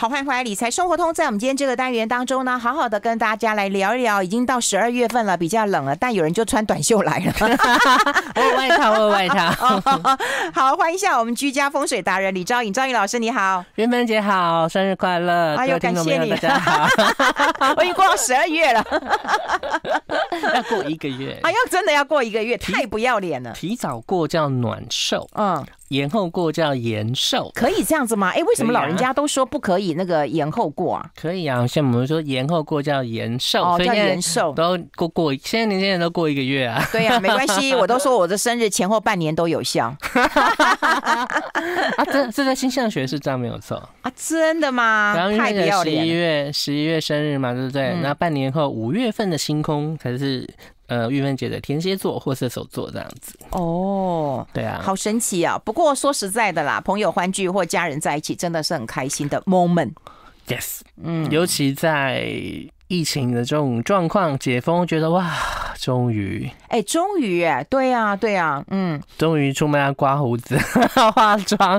好欢迎回来，理财生活通。在我们今天这个单元当中呢，好好的跟大家来聊一聊。已经到十二月份了，比较冷了，但有人就穿短袖来了，外外套，外外套。好，欢迎一下我们居家风水达人李昭颖，昭颖老师你好，元门姐好，生日快乐！哎呦，感谢你，我已经过十二月了，要过一个月，哎呦，真的要过一个月，太不要脸了。提早过叫暖寿，嗯。延后过叫延寿，可以这样子吗？哎，为什么老人家都说不可以那个延后过啊？可以啊，像我们说延后过叫延寿，哦，叫延寿都过过，现在年轻人都过一个月啊？对呀，没关系，我都说我的生日前后半年都有效。啊，这这在星象学是这样没有错啊？真的吗？然后因为十一月十一月生日嘛，对不对？那半年后五月份的星空才是。呃，玉人姐的天蝎座或射手座这样子哦，对啊，好神奇啊！不过说实在的啦，朋友欢聚或家人在一起，真的是很开心的 moment。Yes，嗯，尤其在疫情的这种状况解封，觉得哇，终于，哎，终于，哎，对啊，对啊，嗯，终于出门要刮胡子、化妆。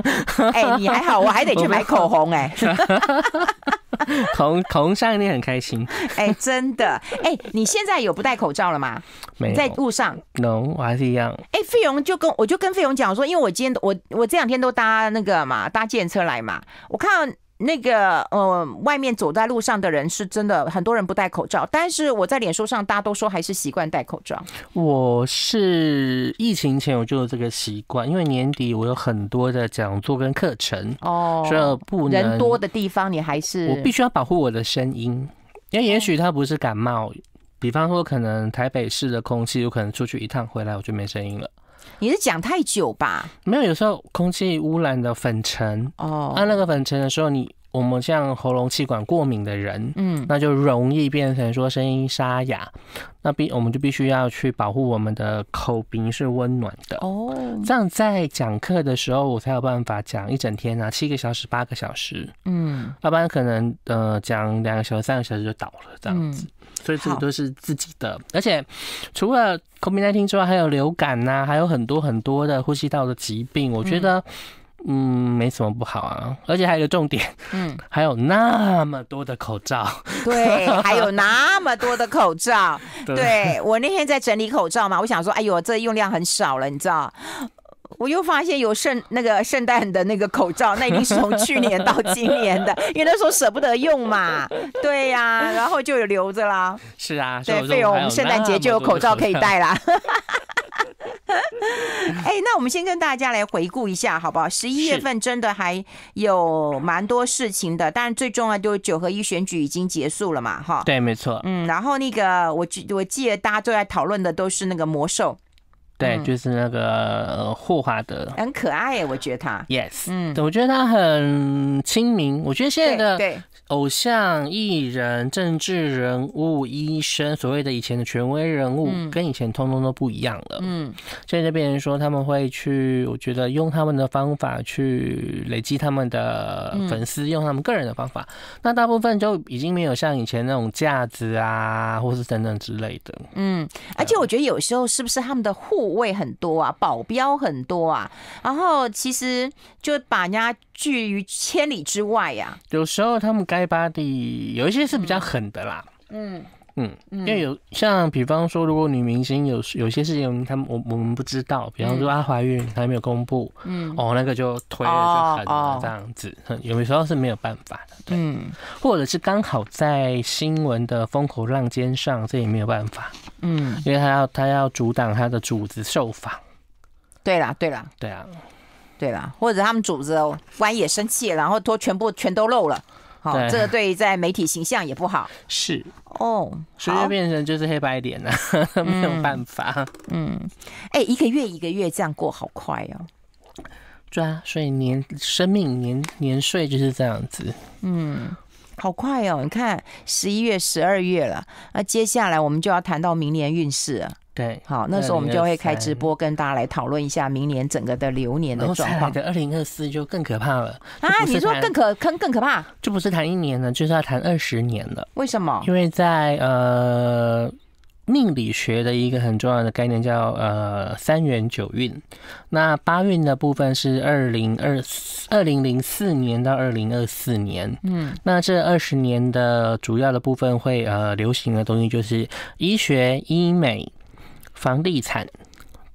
哎，你还好，我还得去买口红，哎。同同上，你很开心。哎，真的。哎，你现在有不戴口罩了吗？没，在路上。no，我还是一样。哎，费勇就跟我就跟费勇讲说，因为我今天我我这两天都搭那个嘛搭电车来嘛，我看。到那个呃，外面走在路上的人是真的很多人不戴口罩，但是我在脸书上，大家都说还是习惯戴口罩。我是疫情前我就有这个习惯，因为年底我有很多的讲座跟课程哦，所以不能人多的地方你还是我必须要保护我的声音，因为也许他不是感冒，比方说可能台北市的空气，有可能出去一趟回来我就没声音了。你是讲太久吧？没有，有时候空气污染的粉尘哦，那那个粉尘的时候，你我们像喉咙气管过敏的人，嗯，那就容易变成说声音沙哑。那必我们就必须要去保护我们的口鼻是温暖的哦。这样在讲课的时候，我才有办法讲一整天啊，七个小时、八个小时，嗯，要不然可能呃讲两个小时、三个小时就倒了这样子。所以这个都是自己的，而且除了 COVID-19 之外，还有流感呐，还有很多很多的呼吸道的疾病。我觉得嗯，没什么不好啊，而且还有个重点，嗯，还有那么多的口罩，对，还有那么多的口罩。对我那天在整理口罩嘛，我想说，哎呦，这用量很少了，你知道。我又发现有圣那个圣诞的那个口罩，那一定是从去年到今年的，因为那时候舍不得用嘛，对呀，然后就有留着啦。是啊，对，所以我们圣诞节就有口罩可以戴啦。哎，那我们先跟大家来回顾一下，好不好？十一月份真的还有蛮多事情的，但最重要就是九合一选举已经结束了嘛，哈。对，没错。嗯，然后那个我记我记得大家都在讨论的都是那个魔兽。对，就是那个霍华德，很可爱，我觉得他。Yes，嗯，我觉得他很亲民。我觉得现在的偶像艺人、政治人物、医生，所谓的以前的权威人物，跟以前通通都不一样了。嗯，现在就变成说他们会去，我觉得用他们的方法去累积他们的粉丝，用他们个人的方法，那大部分就已经没有像以前那种架子啊，或是等等之类的。嗯，而且我觉得有时候是不是他们的户？位很多啊，保镖很多啊，然后其实就把人家拒于千里之外呀。有时候他们该巴的有一些是比较狠的啦。嗯。嗯，因为有像比方说，如果女明星有有些事情，他们我我们不知道，比方说她怀孕，她没有公布，嗯，哦，那个就推了就很这样子，有的时候是没有办法的，嗯，或者是刚好在新闻的风口浪尖上，这也没有办法，嗯，因为他要他要阻挡他的主子受访，对啦，对啦，对啊对啦，或者他们主子织完也生气，然后都全部全都漏了。好，这个对在媒体形象也不好。是哦，所以变成就是黑白脸了，没有办法。嗯，哎，一个月一个月这样过，好快哦。对啊，所以年生命年年岁就是这样子。嗯，好快哦，你看十一月、十二月了，那接下来我们就要谈到明年运势了。对，好，那时候我们就会开直播，跟大家来讨论一下明年整个的流年的状况。的二零二四就更可怕了啊！你说更可更更可怕？就不是谈一年了，就是要谈二十年了。为什么？因为在呃命理学的一个很重要的概念叫呃三元九运，那八运的部分是二零二二零零四年到二零二四年。嗯，那这二十年的主要的部分会呃流行的东西就是医学、医美。房地产、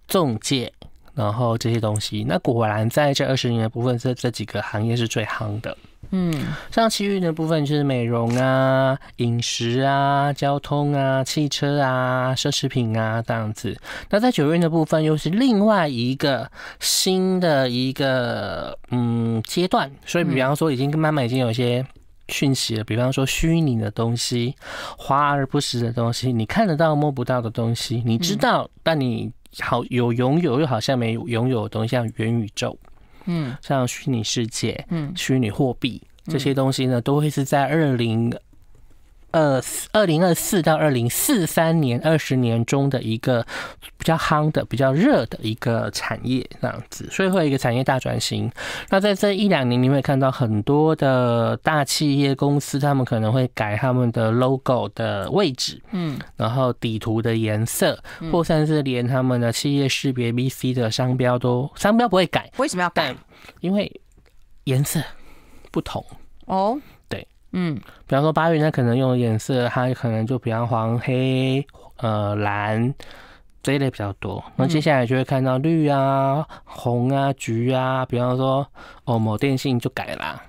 中介，然后这些东西，那果然在这二十年的部分，这这几个行业是最夯的。嗯，像其余的部分就是美容啊、饮食啊、交通啊、汽车啊、奢侈品啊这样子。那在九月的部分又是另外一个新的一个嗯阶段，所以比方说已经慢慢已经有一些。讯息了，比方说虚拟的东西，华而不实的东西，你看得到摸不到的东西，你知道但你好有拥有又好像没拥有的东西，像元宇宙，嗯，像虚拟世界，嗯，虚拟货币这些东西呢，都会是在二零。呃，二零二四到二零四三年二十年中的一个比较夯的、比较热的一个产业那样子，所以会有一个产业大转型。那在这一两年，你会看到很多的大企业公司，他们可能会改他们的 logo 的位置，嗯，然后底图的颜色，或甚至是连他们的企业识别 v c 的商标都，商标不会改，为什么要改？因为颜色不同哦。嗯，比方说，八月他可能用的颜色，它可能就比方黄、黑、呃、蓝这一类比较多。那接下来就会看到绿啊、红啊、橘啊。比方说，哦，某电信就改啦。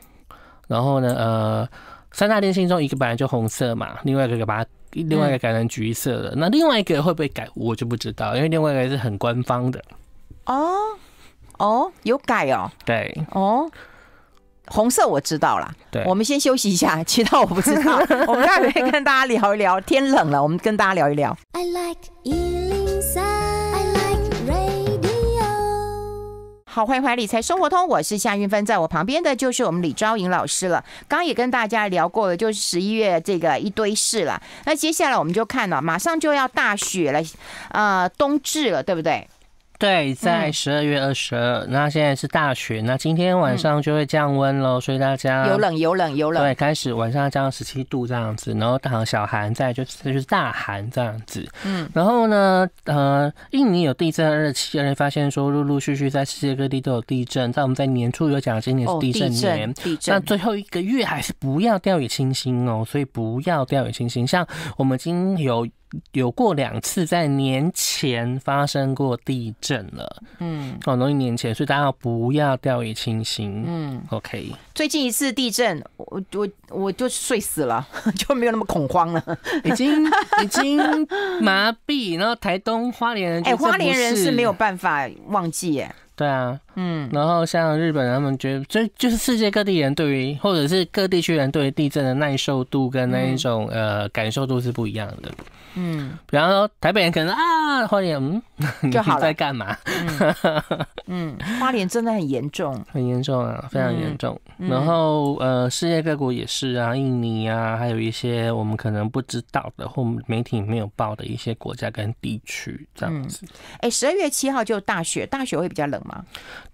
然后呢，呃，三大电信中一个本来就红色嘛，另外一个把它另外一个改成橘色的。那另外一个会不会改，我就不知道，因为另外一个是很官方的。哦哦，有改哦。对。哦。红色我知道了，对，我们先休息一下，其他我不知道。我们来跟大家聊一聊，天冷了，我们跟大家聊一聊。I like 103，I like radio。好，欢迎回来《理财生活通》，我是夏云芬，在我旁边的就是我们李昭颖老师了。刚刚也跟大家聊过了，就是十一月这个一堆事了。那接下来我们就看了，马上就要大雪了，呃，冬至了，对不对？对，在十二月二十二。那现在是大雪，那今天晚上就会降温喽，所以大家有冷有冷有冷。对，开始晚上降到十七度这样子，然后到小寒再就就是大寒这样子。嗯，然后呢，呃，印尼有地震，而且有人发现说陆陆续续在世界各地都有地震。但我们在年初有讲，今年是地震年，地震。那最后一个月还是不要掉以轻心哦，所以不要掉以轻心。像我们今经有。有过两次在年前发生过地震了，嗯，哦，农历年前，所以大家不要掉以轻心，嗯，OK。最近一次地震，我我我就睡死了，就没有那么恐慌了，已经已经麻痹。然后台东花莲人，哎，花莲人是没有办法忘记耶，对啊。嗯，然后像日本，他们觉得这就是世界各地人对于或者是各地区人对于地震的耐受度跟那一种呃感受度是不一样的。嗯，比方说台北人可能啊花莲嗯，你在干嘛？嗯，花莲真的很严重，很严重啊，非常严重。然后呃，世界各国也是啊，印尼啊，还有一些我们可能不知道的或媒体没有报的一些国家跟地区这样子。哎，十二月七号就大雪，大雪会比较冷吗？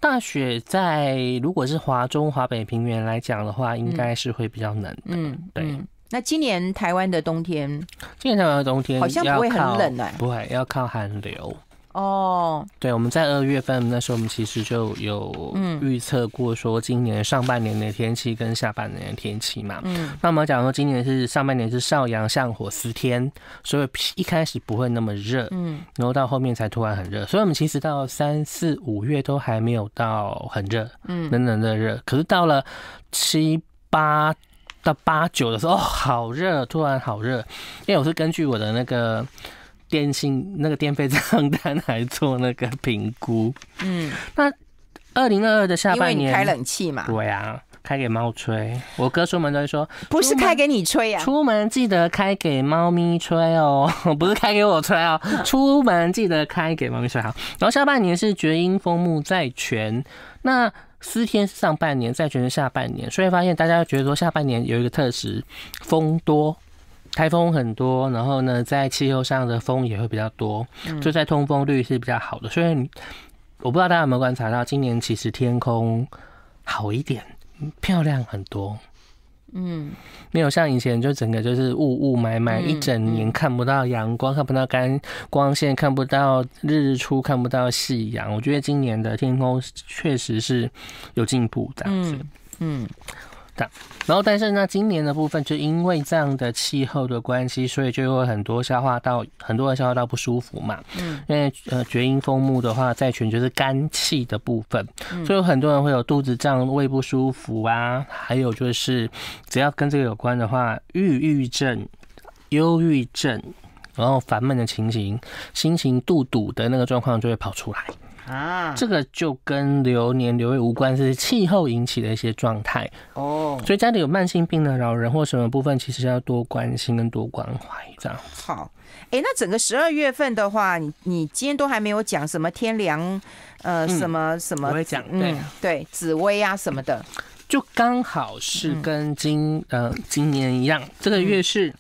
大雪在如果是华中华北平原来讲的话，应该是会比较冷。嗯，对。那今年台湾的冬天，今年台湾的冬天好像不会很冷哎，不会要靠寒流。哦，对，我们在二月份那时候，我们其实就有预测过说，今年上半年的天气跟下半年的天气嘛。嗯，那我们假如说今年是上半年是少阳相火十天，所以一开始不会那么热，嗯，然后到后面才突然很热。所以我们其实到三四五月都还没有到很热，嗯，冷冷的热，可是到了七八到八九的时候，好热，突然好热。因为我是根据我的那个。电信那个电费账单来做那个评估。嗯，那二零二二的下半年开冷气嘛？对啊，开给猫吹。我哥出门都会说：“不是开给你吹啊，出门记得开给猫咪吹哦，不是开给我吹哦，出门记得开给猫咪吹好。”然后下半年是绝阴风木在全，那四天上半年在全是下半年，所以发现大家觉得说下半年有一个特质，风多。台风很多，然后呢，在气候上的风也会比较多，就在通风率是比较好的。所以我不知道大家有没有观察到，今年其实天空好一点，漂亮很多。嗯，没有像以前就整个就是雾雾霾霾一整年看不到阳光，看不到光光线，看不到日出，看不到夕阳。我觉得今年的天空确实是有进步这样子。嗯。的，然后但是呢，今年的部分就因为这样的气候的关系，所以就会很多消化道，很多人消化道不舒服嘛。嗯，因为呃，厥阴风木的话，在全就是肝气的部分，所以有很多人会有肚子胀、胃不舒服啊，还有就是只要跟这个有关的话，抑郁症、忧郁症，然后烦闷的情形、心情肚堵的那个状况就会跑出来。啊，这个就跟流年流月无关，是气候引起的一些状态哦。所以家里有慢性病的老人或什么部分，其实要多关心跟多关怀。这样好。哎，那整个十二月份的话，你你今天都还没有讲什么天凉，呃，什么什么，我会讲，对对，紫薇啊什么的，就刚好是跟今呃今年一样，这个月是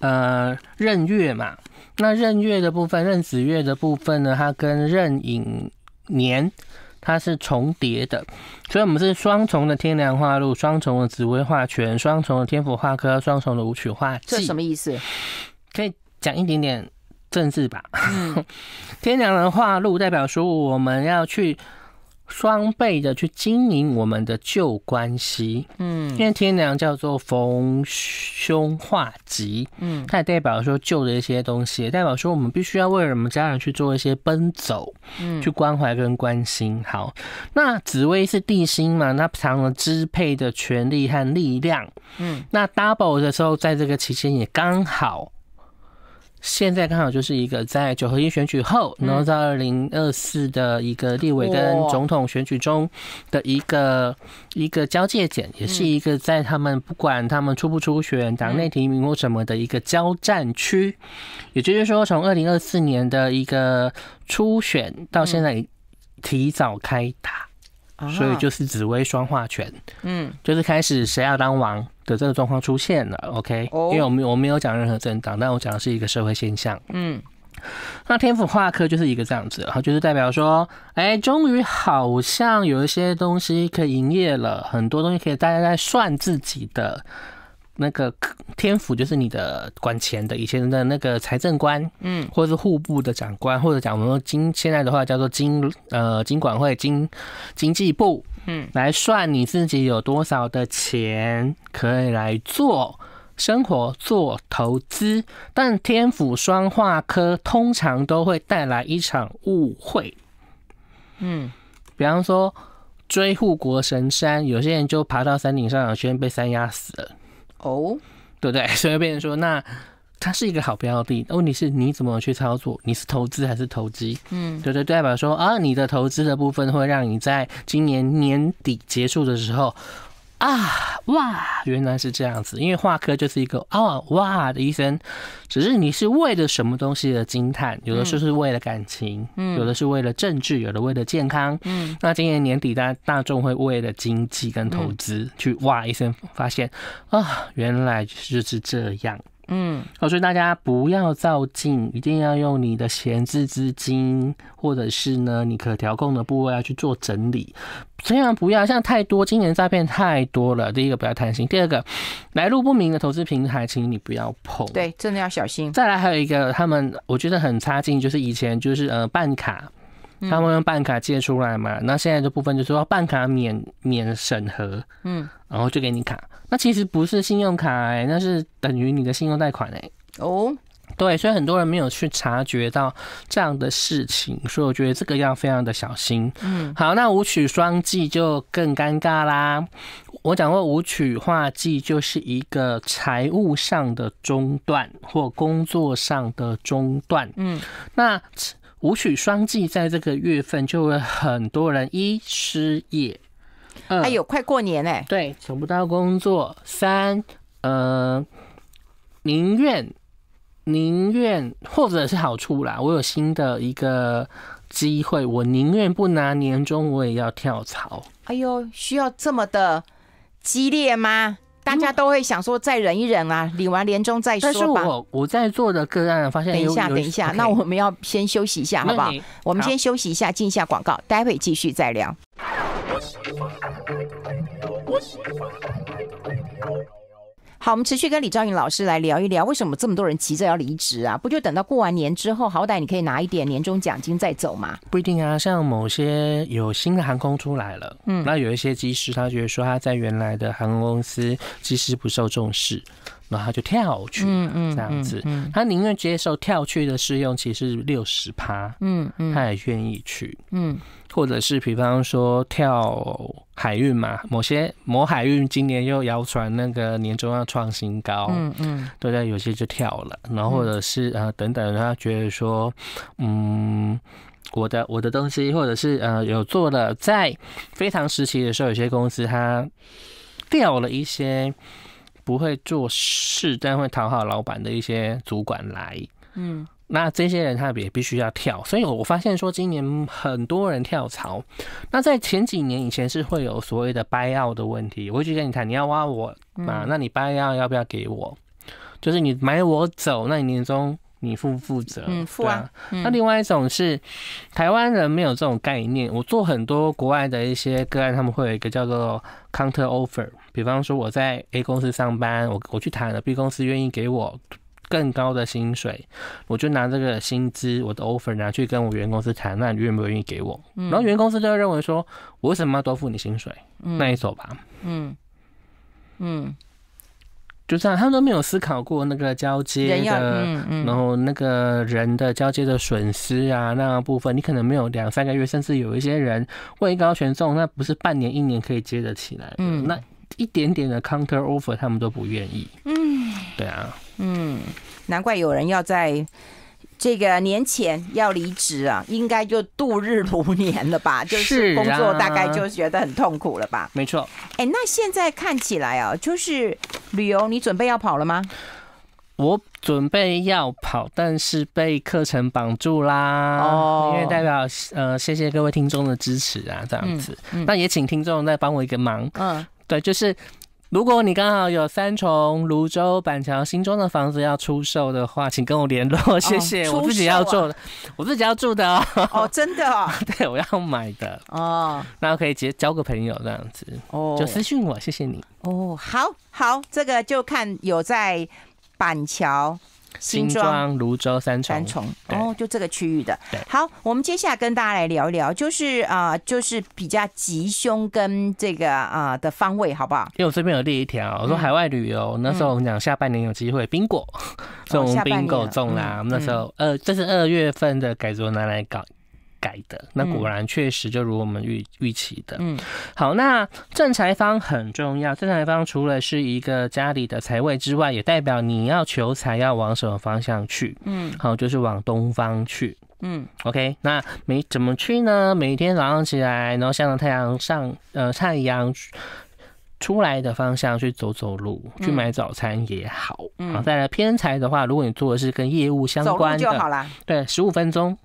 呃闰月嘛。那任月的部分，任子月的部分呢？它跟任寅年，它是重叠的，所以我们是双重的天梁化禄，双重的紫薇化权，双重的天府化科，双重的舞曲化忌。这什么意思？可以讲一点点政治吧。天梁的化禄代表说我们要去。双倍的去经营我们的旧关系，嗯，因为天梁叫做逢凶化吉，嗯，它也代表说旧的一些东西，代表说我们必须要为我们家人去做一些奔走，嗯，去关怀跟关心。好，那紫薇是地星嘛，那常常支配的权力和力量，嗯，那 double 的时候，在这个期间也刚好。现在刚好就是一个在九合一选举后，然后到二零二四的一个立委跟总统选举中的一个一个交界点，也是一个在他们不管他们出不出选，党内提名或什么的一个交战区。也就是说，从二零二四年的一个初选到现在提早开打，所以就是紫薇双化权，嗯，就是开始谁要当王。的这个状况出现了，OK，因为我们我没有讲任何政党，但我讲的是一个社会现象。嗯，那天府化科就是一个这样子，它就是代表说，哎，终于好像有一些东西可以营业了，很多东西可以大家在算自己的。那个天府就是你的管钱的，以前的那个财政官，嗯，或者是户部的长官，或者讲我们说今现在的话叫做经呃经管会经经济部，嗯，来算你自己有多少的钱可以来做生活、做投资。但天府双化科通常都会带来一场误会，嗯，比方说追护国神山，有些人就爬到山顶上，居然被山压死了。哦，对不对？所以变成说，那它是一个好标的，问题是你怎么去操作？你是投资还是投机？嗯，对对，代表说啊，你的投资的部分会让你在今年年底结束的时候。啊哇，原来是这样子，因为画科就是一个啊哇的医生，只是你是为了什么东西的惊叹，有的是为了感情，嗯，有的是为了政治，有的为了健康。嗯，那今年年底大大众会为了经济跟投资去哇一声发现啊，原来就是这样。嗯，好，所以大家不要照镜，一定要用你的闲置资金，或者是呢你可调控的部位要去做整理。千万不要像太多，今年诈骗太多了。第一个不要贪心，第二个来路不明的投资平台，请你不要碰。对，真的要小心。再来还有一个，他们我觉得很差劲，就是以前就是呃办卡。他们用办卡借出来嘛？那现在的部分就是说办卡免免审核，嗯，然后就给你卡。那其实不是信用卡，那是等于你的信用贷款哎。哦，对，所以很多人没有去察觉到这样的事情，所以我觉得这个要非常的小心。嗯，好，那舞曲双计就更尴尬啦。我讲过舞曲化计就是一个财务上的中断或工作上的中断。嗯，那。五、取双季，在这个月份就会很多人一失业，嗯，哎有快过年呢，对，找不到工作。三，呃，宁愿宁愿或者是好处啦，我有新的一个机会，我宁愿不拿年终，我也要跳槽。哎呦，需要这么的激烈吗？大家都会想说再忍一忍啊，领完年终再说吧。但是，我我在做的个案发现等一下，等一下，那我们要先休息一下，好不好？我们先休息一下，进一下广告，待会继续再聊。好，我们持续跟李兆云老师来聊一聊，为什么这么多人急着要离职啊？不就等到过完年之后，好歹你可以拿一点年终奖金再走吗？不一定啊，像某些有新的航空出来了，嗯，那有一些机师，他觉得说他在原来的航空公司机师不受重视，然后他就跳去，嗯嗯，这样子，他宁愿接受跳去的试用期是六十趴，嗯嗯，他也愿意去，嗯，或者是比方说跳。海运嘛，某些某海运今年又谣传那个年终要创新高，嗯嗯，对家有些就跳了，然后或者是呃等等，他觉得说，嗯，我的我的东西，或者是呃有做了，在非常时期的时候，有些公司他调了一些不会做事但会讨好老板的一些主管来，嗯。那这些人他也必须要跳，所以我我发现说今年很多人跳槽。那在前几年以前是会有所谓的 buy out 的问题，我会去跟你谈，你要挖我啊，那你 buy out 要不要给我？就是你买我走，那你年终你负不负责。嗯，负啊。那另外一种是台湾人没有这种概念，我做很多国外的一些个案，他们会有一个叫做 counter offer，比方说我在 A 公司上班，我我去谈了 B 公司愿意给我。更高的薪水，我就拿这个薪资我的 offer 拿去跟我原公司谈，那你愿不愿意给我？然后原公司就会认为说，我为什么要多付你薪水？那你走吧。嗯嗯，就这样，他们都没有思考过那个交接的，然后那个人的交接的损失啊，那部分，你可能没有两三个月，甚至有一些人位高权重，那不是半年一年可以接得起来。嗯，那一点点的 counter offer 他们都不愿意。嗯，对啊。嗯，难怪有人要在这个年前要离职啊，应该就度日如年了吧？就是工作大概就觉得很痛苦了吧？没错。哎，那现在看起来啊，就是旅游，你准备要跑了吗？我准备要跑，但是被课程绑住啦。哦，因为代表呃，谢谢各位听众的支持啊，这样子。那也请听众再帮我一个忙，嗯，对，就是。如果你刚好有三重、泸洲、板桥、新庄的房子要出售的话，请跟我联络，谢谢。我自己要住的，我自己要住的。哦，真的哦。对，我要买的。哦，那可以直接交个朋友这样子。哦，就私信我，谢谢你。哦，好好，这个就看有在板桥。新庄、泸州三重，三重，哦，就这个区域的。对，好，我们接下来跟大家来聊一聊，就是啊，就是比较吉凶跟这个啊的方位，好不好？因为我这边有列一条，我说海外旅游那时候我们讲下半年有机会，宾果 种宾果中啦，我们那时候呃，这是二月份的改桌拿来搞。改的那果然确实就如我们预预期的，嗯，好，那正财方很重要，正财方除了是一个家里的财位之外，也代表你要求财要往什么方向去，嗯，好，就是往东方去，嗯，OK，那每怎么去呢？每天早上起来，然后向着太阳上，呃，太阳出来的方向去走走路，去买早餐也好，好再来偏财的话，如果你做的是跟业务相关的，就好啦对，十五分钟。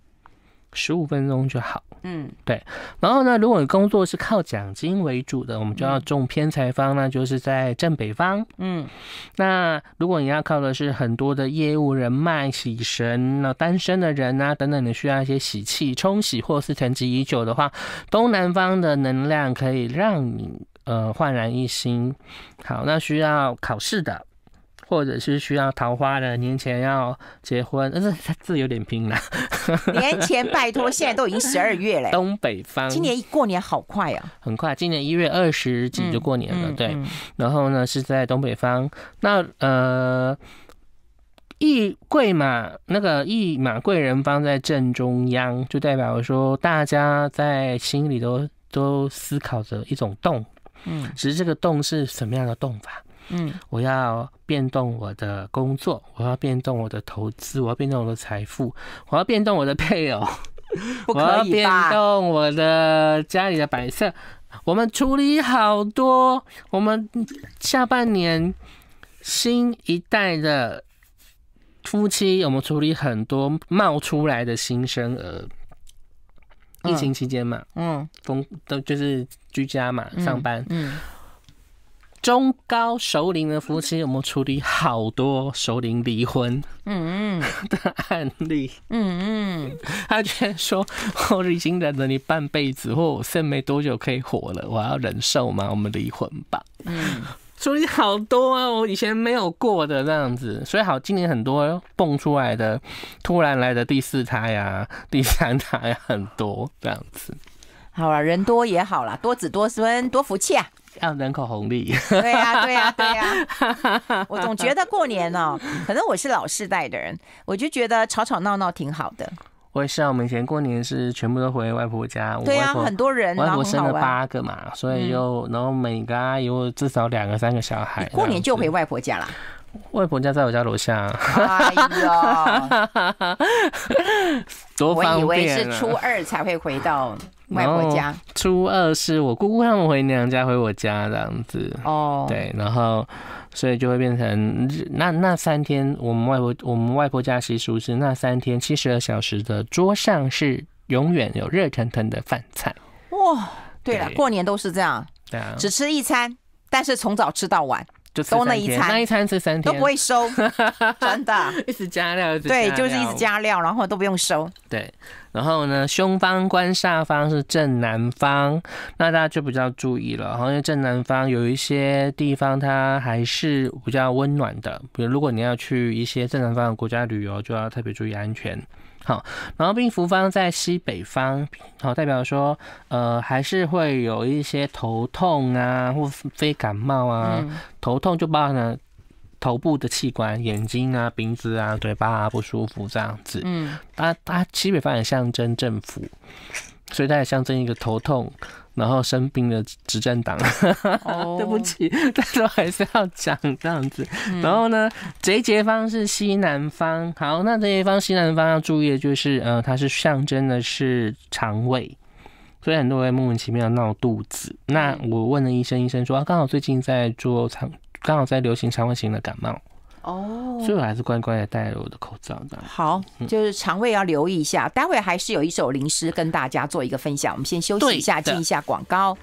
十五分钟就好，嗯，对。然后呢，如果你工作是靠奖金为主的，我们就要重偏财方，那就是在正北方，嗯。那如果你要靠的是很多的业务人脉、喜神那单身的人啊等等，你需要一些喜气、冲喜或是沉积已久的话，东南方的能量可以让你呃焕然一新。好，那需要考试的。或者是需要桃花的年前要结婚，不是字有点拼了。年前拜托，现在都已经十二月了。东北方，今年过年好快啊！很快，今年一月二十几就过年了。对，然后呢是在东北方。那呃，一贵嘛，那个一马贵人方在正中央，就代表说大家在心里都都思考着一种动。嗯，其实这个动是什么样的动法？嗯，我要变动我的工作，我要变动我的投资，我要变动我的财富，我要变动我的配偶，我可变动我的家里的摆设，我们处理好多。我们下半年新一代的夫妻，我们处理很多冒出来的新生儿。疫情期间嘛，嗯，封都就是居家嘛，上班，嗯。中高首领的夫妻有没有处理好多首领离婚嗯的案例嗯嗯，他居得说我已经忍了你半辈子，或我剩没多久可以活了，我要忍受吗？我们离婚吧嗯，处理好多啊，我以前没有过的这样子，所以好，今年很多蹦出来的，突然来的第四胎呀、第三胎很多这样子。好了，人多也好了，多子多孙多福气啊。要人口红利。对呀，对呀，对呀！我总觉得过年哦，可能我是老世代的人，我就觉得吵吵闹闹挺好的。我也是，我以前过年是全部都回外婆家。对呀，很多人，外婆生了八个嘛，所以又然后每个阿姨有至少两个三个小孩。过年就回外婆家啦。外婆家在我家楼下。哎呦，多方便啊！我以为是初二才会回到。外婆家。初二是我姑姑他们回娘家，回我家这样子。哦，对，然后所以就会变成那那三天，我们外婆我们外婆家习俗是那三天七十二小时的桌上是永远有热腾腾的饭菜。哇，对了，过年都是这样，啊，只吃一餐，但是从早吃到晚。就多那一餐，那一餐吃三天都不会收，真的，一直加料，对，就是一直加料，然后都不用收。对，然后呢，胸方、关下方是正南方，那大家就比较注意了。然后因为正南方有一些地方它还是比较温暖的，比如如果你要去一些正南方的国家旅游，就要特别注意安全。好，然后病符方在西北方，好代表说，呃，还是会有一些头痛啊，或非感冒啊，头痛就包含了头部的器官，眼睛啊、鼻子啊、嘴巴啊不舒服这样子。嗯，它它西北方也象征政府，所以它也象征一个头痛。然后生病的执政党，对不起，但是还是要讲这样子。然后呢，这一方是西南方，好，那这一方西南方要注意的就是，呃，它是象征的是肠胃，所以很多人莫名其妙闹肚子。那我问了医生，医生说啊，刚好最近在做肠，刚好在流行肠胃型的感冒。哦，所以我还是乖乖的戴了我的口罩，这样好，就是肠胃要留意一下。待会还是有一首灵诗跟大家做一个分享，我们先休息一下，进一下广告。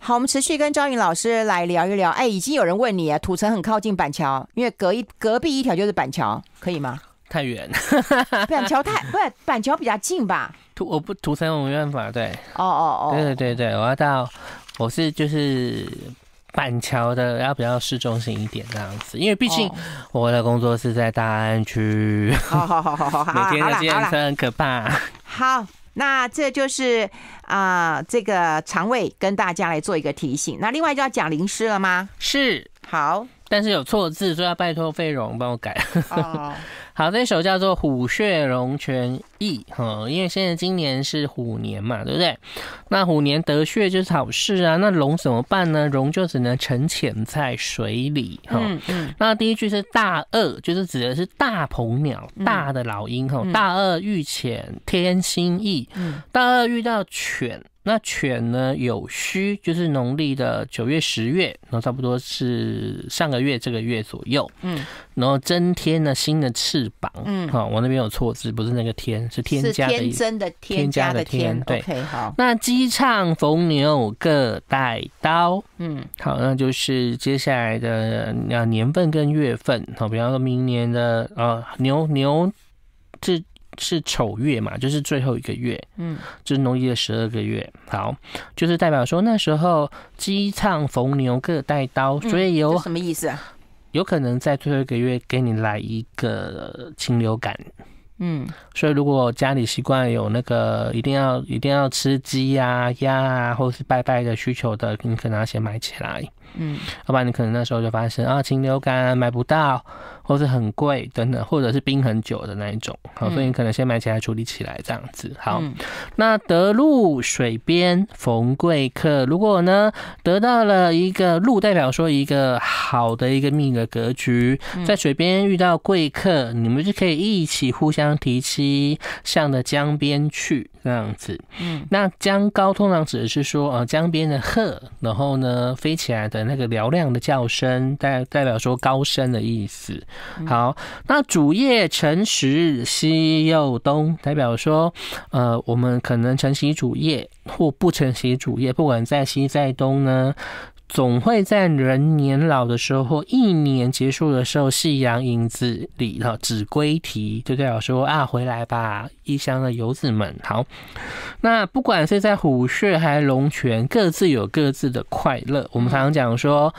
好，我们持续跟张云老师来聊一聊。哎，已经有人问你啊，土城很靠近板桥，因为隔一隔壁一条就是板桥，可以吗？太远，板桥太 不是板桥比较近吧？土我不土城，我没办法。对，哦哦哦，对对对对，我要到。我是就是板桥的，要比较市中心一点这样子？因为毕竟我的工作是在大安区。好好好好好，每天的健面很可怕。好，那这就是啊，这个肠胃跟大家来做一个提醒。那另外就要讲淋湿了吗？是，好，但是有错字，所以要拜托费荣帮我改。哦。好，这首叫做《虎穴龙泉驿》哈，因为现在今年是虎年嘛，对不对？那虎年得穴就是好事啊，那龙怎么办呢？龙就只能沉潜在水里哈。那第一句是大鳄，就是指的是大鹏鸟，大的老鹰哈。大鳄遇潜天心翼，大鳄遇到犬。那犬呢有戌，就是农历的九月、十月，然后差不多是上个月、这个月左右。嗯，然后增添了新的翅膀。嗯，好，我那边有错字，不是那个添，是添加的添。是添的添。添加的添。对，好。那鸡唱逢牛各带刀。嗯，好，那就是接下来的要年份跟月份。好，比方说明年的呃牛牛这。是丑月嘛，就是最后一个月，嗯，就是农历的十二个月。好，就是代表说那时候鸡唱、逢牛各带刀，所以有什么意思啊？有可能在最后一个月给你来一个禽流感。嗯，所以如果家里习惯有那个一定要、一定要吃鸡啊、鸭啊，或者是拜拜的需求的，你可以拿先买起来。嗯，好吧，你可能那时候就发现啊，禽流感买不到，或是很贵等等，或者是冰很久的那一种，好，所以你可能先买起来处理起来这样子。好，那得路水边逢贵客，如果呢得到了一个路，代表说一个好的一个命的格局，在水边遇到贵客，你们就可以一起互相提亲，向着江边去。这样子，嗯，那江高通常指的是说，呃，江边的鹤，然后呢，飞起来的那个嘹亮的叫声，代代表说高声的意思。好，那主业晨时西又东，代表说，呃，我们可能晨起主业，或不晨起主业，不管在西在东呢。总会在人年老的时候，或一年结束的时候，夕阳影子里了，子归啼，就代表说啊，回来吧，异乡的游子们。好，那不管是在虎穴还龙泉，各自有各自的快乐。我们常常讲说，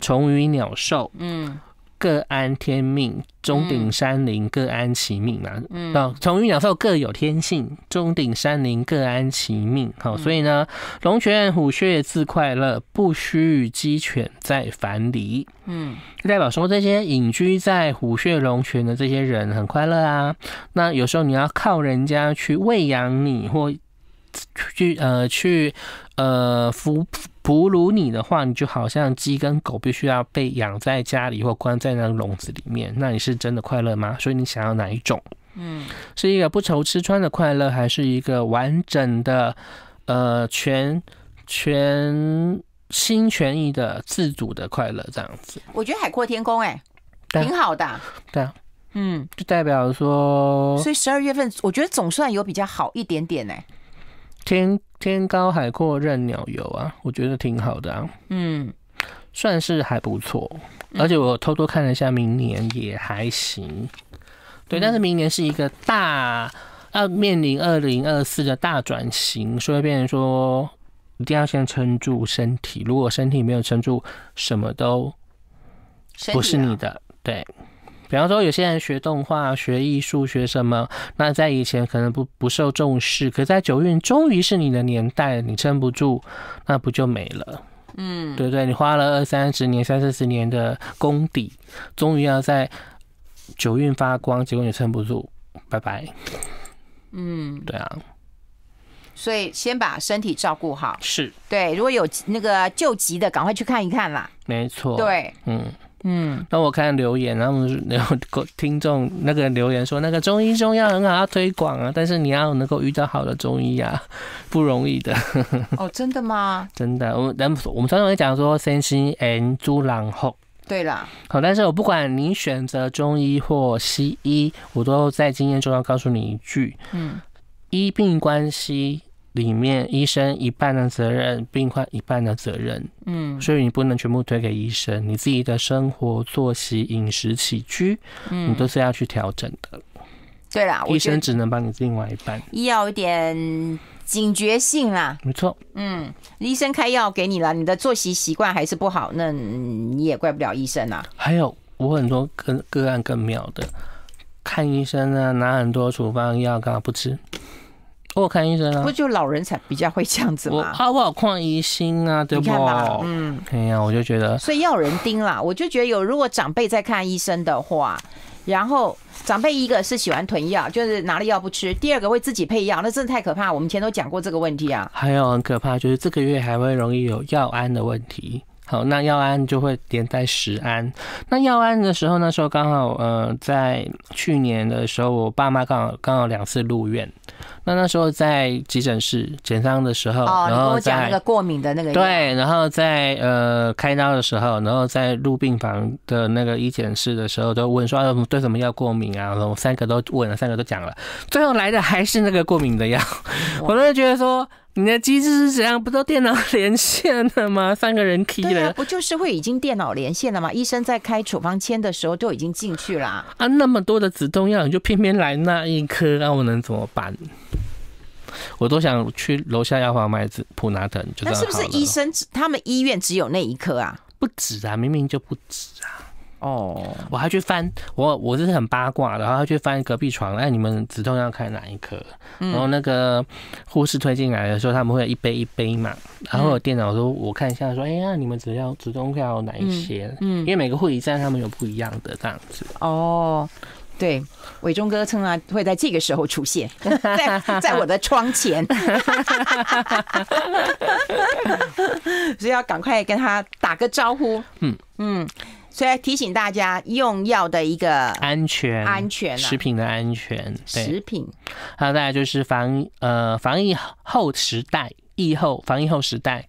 虫鱼鸟兽，嗯。各安天命，中鼎山林各安其命嘛。嗯，好，从鱼鸟兽各有天性，中鼎山林各安其命。好，所以呢，龙泉虎穴自快乐，不须鸡犬在樊篱。嗯，代表说这些隐居在虎穴龙泉的这些人很快乐啊。那有时候你要靠人家去喂养你，或去呃去呃服。哺乳你的话，你就好像鸡跟狗，必须要被养在家里或关在那个笼子里面。那你是真的快乐吗？所以你想要哪一种？嗯，是一个不愁吃穿的快乐，还是一个完整的，呃，全全心全意的自主的快乐？这样子，我觉得海阔天空，哎，挺好的。对啊，嗯，就代表说，所以十二月份，我觉得总算有比较好一点点呢。天。天高海阔任鸟游啊，我觉得挺好的啊，嗯，算是还不错，而且我偷偷看了一下，明年也还行，对，但是明年是一个大，要面临二零二四的大转型，所以变成说一定要先撑住身体，如果身体没有撑住，什么都不是你的，对。比方说，有些人学动画、学艺术、学什么，那在以前可能不不受重视，可在九运终于是你的年代，你撑不住，那不就没了？嗯，对对，你花了二三十年、三四十年的功底，终于要在九运发光，结果你撑不住，拜拜。嗯，对啊。所以先把身体照顾好。是。对，如果有那个救急的，赶快去看一看啦。没错。对，嗯。嗯，那我看留言，然后有听众那个留言说，那个中医中药很好要推广啊，但是你要能够遇到好的中医啊，不容易的。哦，真的吗？真的，我们我们常常会讲说“身心安，猪狼后”。对啦，好，但是我不管你选择中医或西医，我都在经验中要告诉你一句，嗯，医病关系。里面医生一半的责任，病患一半的责任，嗯，所以你不能全部推给医生，你自己的生活作息、饮食起居，你都是要去调整的。对了，医生只能帮你另外一半，要一点警觉性啦，没错，嗯，医生开药给你了，你的作息习惯还是不好，那你也怪不了医生啊。还有我很多个个案更妙的，看医生呢，拿很多处方药，干嘛不吃。我看医生啊，不就老人才比较会这样子嘛？好不好看疑心啊，对不？你看嘛，嗯，哎呀，我就觉得，所以有人盯啦，我就觉得有如果长辈在看医生的话，然后长辈一个是喜欢囤药，就是拿了药不吃；第二个会自己配药，那真的太可怕。我们前都讲过这个问题啊。还有很可怕，就是这个月还会容易有药安的问题。好，那药安就会连带十安。那药安的时候，那时候刚好呃，在去年的时候，我爸妈刚好刚好两次入院。那那时候在急诊室检伤的时候，哦，你跟我讲那个过敏的那个。对，然后在呃开刀的时候，然后在入病房的那个医检室的时候，都问说对什么药过敏啊？然后三个都问了，三个都讲了，最后来的还是那个过敏的药。我都觉得说。你的机制是怎样？不都电脑连线的吗？三个人踢了，不就是会已经电脑连线了吗？医生在开处方签的时候就已经进去了。啊，那么多的止痛药，你就偏偏来那一颗，那我能怎么办？我都想去楼下药房买止普那疼。那是不是医生？他们医院只有那一颗啊？不止啊，明明就不止啊。哦，我还去翻我我是很八卦的，然后去翻隔壁床，哎，你们止痛要开哪一科？然后那个护士推进来的时候，他们会一杯一杯嘛，然后电脑说我看一下，说哎呀，你们只要止痛要哪一些？嗯，因为每个护理站他们有不一样的这样子。哦，对，伟忠哥称啊会在这个时候出现 在在我的窗前，所以要赶快跟他打个招呼。嗯嗯。所以提醒大家用药的一个安全、安全、食品的安全。食品还有大家就是防呃防疫后时代，疫后防疫后时代，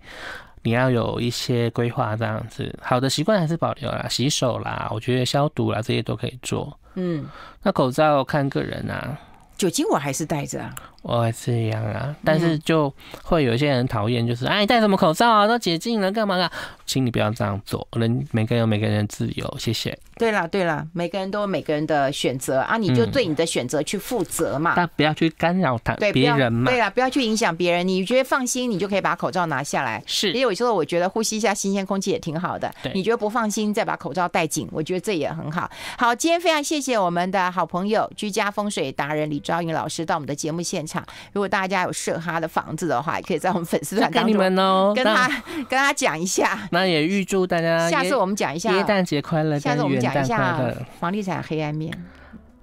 你要有一些规划，这样子好的习惯还是保留啦，洗手啦，我觉得消毒啦这些都可以做。嗯，那口罩看个人啊，酒精我还是戴着，啊，我这样啊，但是就会有一些人讨厌，就是哎戴什么口罩啊，都解禁了干嘛啊？请你不要这样做。人每个人有每个人的自由，谢谢。对了，对了，每个人都有每个人的选择啊！你就对你的选择去负责嘛。但不要去干扰他别人嘛。对了，不要去影响别人。你觉得放心，你就可以把口罩拿下来。是。也有时候我觉得呼吸一下新鲜空气也挺好的。对。你觉得不放心，再把口罩戴紧。我觉得这也很好。好，今天非常谢谢我们的好朋友居家风水达人李昭云老师到我们的节目现场。如果大家有适合他的房子的话，也可以在我们粉丝团你们哦，跟他跟他讲一下。也预祝大家下次我们讲一下元旦节快乐，下次我们讲一下房地产黑暗面。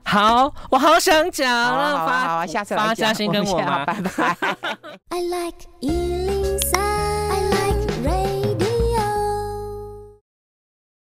好，我好想讲，好，下次下嘉先跟我，拜拜。